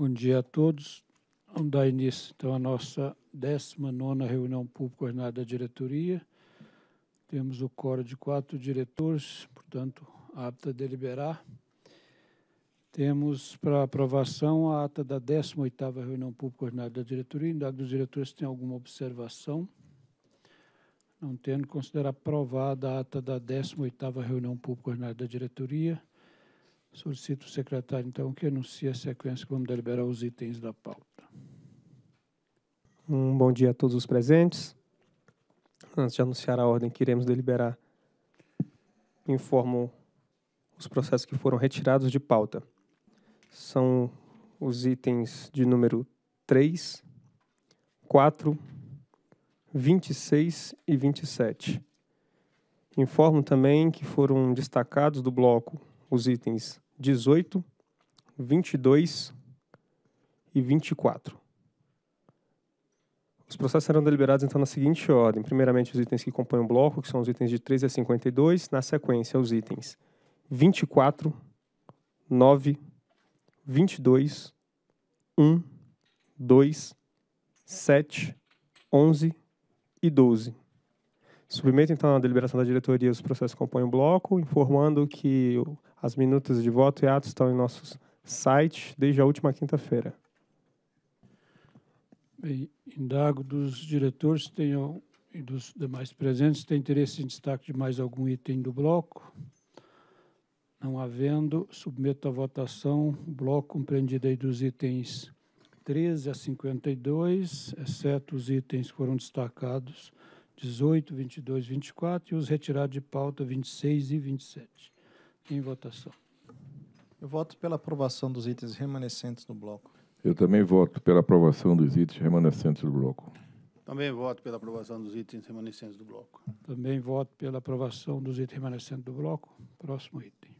Bom dia a todos. Vamos dar início, então, à nossa 19ª reunião pública ordinária da diretoria. Temos o coro de quatro diretores, portanto, apta a deliberar. Temos para aprovação a ata da 18ª reunião pública ordinária da diretoria. Indago dos diretores se tem alguma observação. Não tendo, considero aprovada a ata da 18ª reunião pública ordinária da diretoria. Solicito o secretário, então, que anuncie a sequência que vamos deliberar os itens da pauta. Um bom dia a todos os presentes. Antes de anunciar a ordem que iremos deliberar, informo os processos que foram retirados de pauta. São os itens de número 3, 4, 26 e 27. Informo também que foram destacados do bloco os itens 18, 22 e 24. Os processos serão deliberados então na seguinte ordem: primeiramente, os itens que compõem o bloco, que são os itens de 3 a 52, na sequência, os itens 24, 9, 22, 1, 2, 7, 11 e 12. Submeto, então, à deliberação da diretoria os processos que compõem o bloco, informando que as minutas de voto e atos estão em nosso site desde a última quinta-feira. Indago dos diretores tenham, e dos demais presentes tem interesse em destaque de mais algum item do bloco? Não havendo, submeto à votação o bloco compreendido aí dos itens 13 a 52, exceto os itens que foram destacados 18, 22, 24 e os retirados de pauta 26 e 27. Em votação. Eu voto pela aprovação dos itens remanescentes do bloco. Eu também voto pela aprovação dos itens remanescentes do bloco. Também voto pela aprovação dos itens remanescentes do bloco. Também voto pela aprovação dos itens remanescentes do bloco. Próximo item.